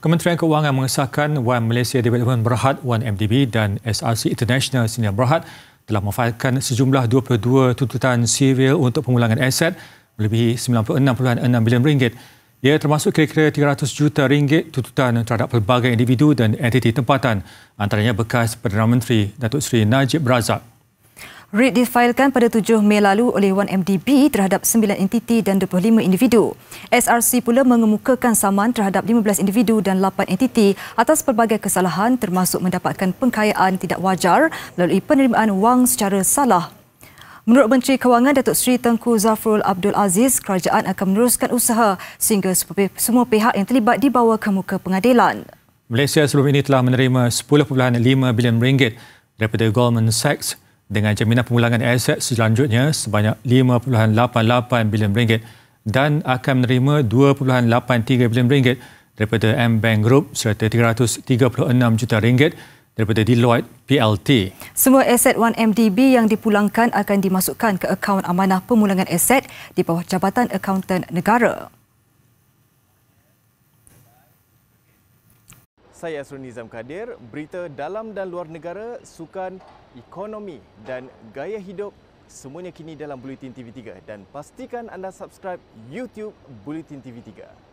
Kementerian Keuangan mengesahkan One Malaysia Development Berhad, One MDB dan SRC International Senior Berhad telah memfailkan sejumlah 22 tuntutan sivil untuk pengulangan aset melebihi 96.6 bilion ringgit. Ia termasuk kira-kira 300 juta ringgit tuntutan terhadap pelbagai individu dan entiti tempatan antaranya bekas Perdana Menteri Datuk Seri Najib Razak. Rit difailkan pada 7 Mei lalu oleh 1MDB terhadap 9 entiti dan 25 individu. SRC pula mengemukakan saman terhadap 15 individu dan 8 entiti atas pelbagai kesalahan termasuk mendapatkan pengkayaan tidak wajar melalui penerimaan wang secara salah. Menurut Menteri Kewangan Datuk Seri Tengku Zafrul Abdul Aziz, kerajaan akan meneruskan usaha sehingga semua pihak yang terlibat dibawa ke muka pengadilan. Malaysia sebelum ini telah menerima 10.5 bilion ringgit daripada Goldman Sachs dengan jaminan pemulangan aset selanjutnya sebanyak 5.88 bilion ringgit dan akan menerima 2.83 bilion ringgit daripada M Bank Group serta 336 juta ringgit daripada Deloitte PLT. Semua aset 1MDB yang dipulangkan akan dimasukkan ke akaun amanah pemulangan aset di bawah Jabatan Akaunten Negara. Saya Azrul Nizam Kadir, berita dalam dan luar negara, sukan, ekonomi dan gaya hidup semuanya kini dalam Bulletin TV3 dan pastikan anda subscribe YouTube Bulletin TV3.